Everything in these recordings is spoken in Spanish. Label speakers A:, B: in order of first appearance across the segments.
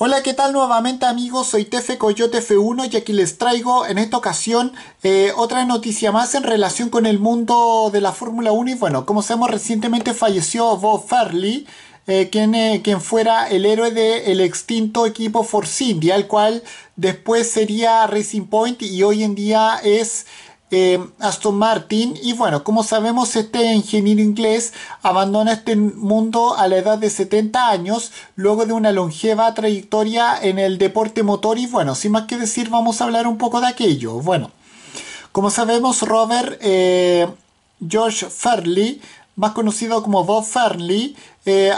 A: Hola, ¿qué tal nuevamente amigos? Soy Tefe Coyote F1 y aquí les traigo en esta ocasión eh, otra noticia más en relación con el mundo de la Fórmula 1 y bueno, como sabemos recientemente falleció Bob Farley, eh, quien, eh, quien, fuera el héroe del el extinto equipo Force India, el cual después sería Racing Point y hoy en día es eh, Aston Martin. Y bueno, como sabemos, este ingeniero inglés abandona este mundo a la edad de 70 años, luego de una longeva trayectoria en el deporte motor. Y bueno, sin más que decir, vamos a hablar un poco de aquello. Bueno, como sabemos, Robert eh, George Farley, más conocido como Bob Farley, eh,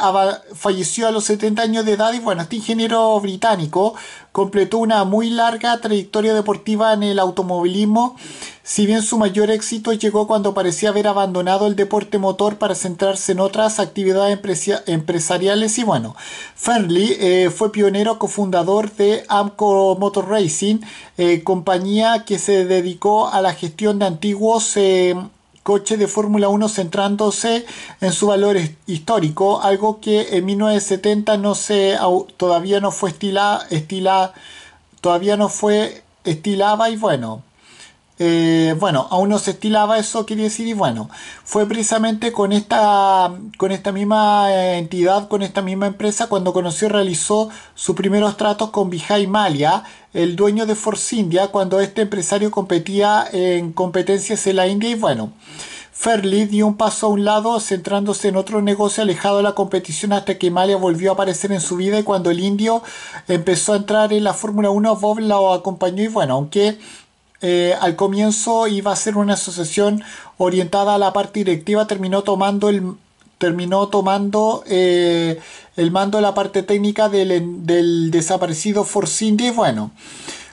A: falleció a los 70 años de edad y bueno, este ingeniero británico completó una muy larga trayectoria deportiva en el automovilismo si bien su mayor éxito llegó cuando parecía haber abandonado el deporte motor para centrarse en otras actividades empresariales y bueno, Fernley eh, fue pionero cofundador de Amco Motor Racing, eh, compañía que se dedicó a la gestión de antiguos eh, coches de Fórmula 1 centrándose en su valor histórico, algo que en 1970 no se, todavía no fue estilada, todavía no fue estilada y bueno, eh, bueno, aún no se estilaba eso, quería decir, y bueno, fue precisamente con esta, con esta misma entidad, con esta misma empresa, cuando conoció y realizó sus primeros tratos con Vijay Malia, el dueño de Force India, cuando este empresario competía en competencias en la India, y bueno. Ferli dio un paso a un lado, centrándose en otro negocio alejado de la competición hasta que Malia volvió a aparecer en su vida y cuando el indio empezó a entrar en la Fórmula 1, Bob lo acompañó y bueno, aunque eh, al comienzo iba a ser una asociación orientada a la parte directiva, terminó tomando el terminó tomando eh, el mando de la parte técnica del, desaparecido Force India. Bueno,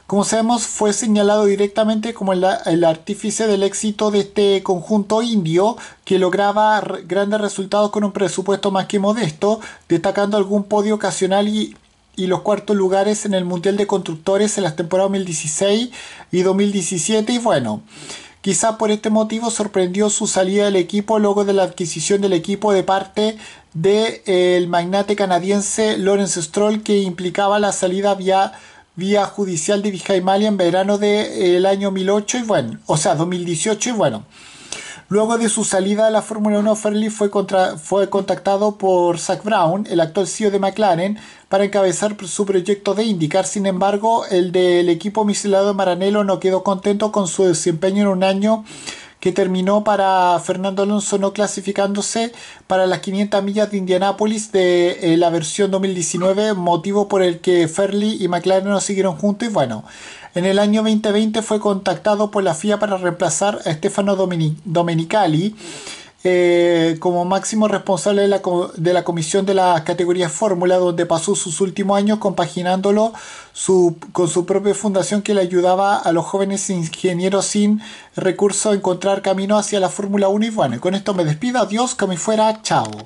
A: como sabemos, fue señalado directamente como el, el, artífice del éxito de este conjunto indio que lograba grandes resultados con un presupuesto más que modesto, destacando algún podio ocasional y y los cuartos lugares en el Mundial de Constructores en las temporadas 2016 y 2017 y bueno. quizás por este motivo sorprendió su salida del equipo luego de la adquisición del equipo de parte del eh, magnate canadiense Lawrence Stroll que implicaba la salida vía, vía judicial de Vijay en verano del de, eh, año 2008 y bueno, o sea, 2018 y bueno. Luego de su salida a la Fórmula 1, Ferli fue, fue contactado por Zach Brown, el actual CEO de McLaren, para encabezar su proyecto de indicar. Sin embargo, el del equipo misilado Maranello no quedó contento con su desempeño en un año que terminó para Fernando Alonso no clasificándose para las 500 millas de Indianápolis de eh, la versión 2019, motivo por el que Ferli y McLaren no siguieron juntos y bueno, en el año 2020 fue contactado por la FIA para reemplazar a Stefano Domenicali eh, como máximo responsable de la, de la comisión de la categoría Fórmula, donde pasó sus últimos años compaginándolo con su propia fundación que le ayudaba a los jóvenes ingenieros sin recursos a encontrar camino hacia la Fórmula 1 y bueno, con esto me despido, adiós, que me fuera, chao.